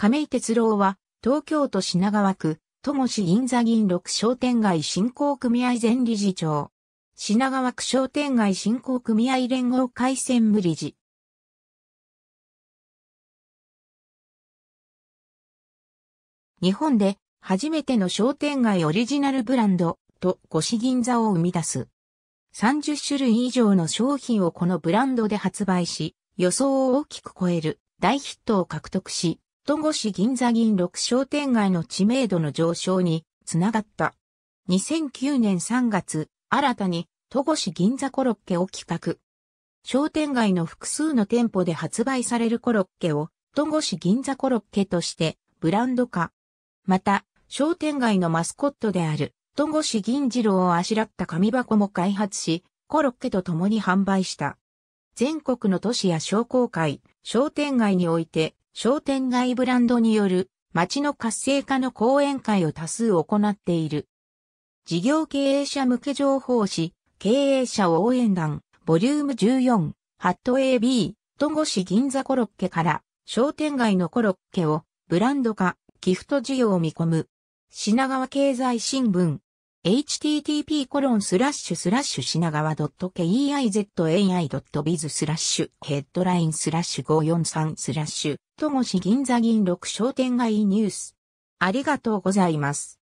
亀井哲郎は、東京都品川区、戸越銀座銀六商店街振興組合前理事長。品川区商店街振興組合連合会専務理事。日本で初めての商店街オリジナルブランド、と越銀座を生み出す。30種類以上の商品をこのブランドで発売し、予想を大きく超える大ヒットを獲得し、ト越し銀座銀6商店街の知名度の上昇につながった。2009年3月、新たに、戸越銀座コロッケを企画。商店街の複数の店舗で発売されるコロッケを、戸越銀座コロッケとして、ブランド化。また、商店街のマスコットである、戸越銀次郎をあしらった紙箱も開発し、コロッケと共に販売した。全国の都市や商工会、商店街において、商店街ブランドによる街の活性化の講演会を多数行っている。事業経営者向け情報誌、経営者応援団、ボリューム14、ハット AB、戸越銀座コロッケから商店街のコロッケをブランド化、ギフト需要を見込む。品川経済新聞、http コロンスラッシュスラッシュ品川 .keizai.biz スラッシュヘッドラインスラッシュ543スラッシュ戸越銀座銀六商店街ニュースありがとうございます。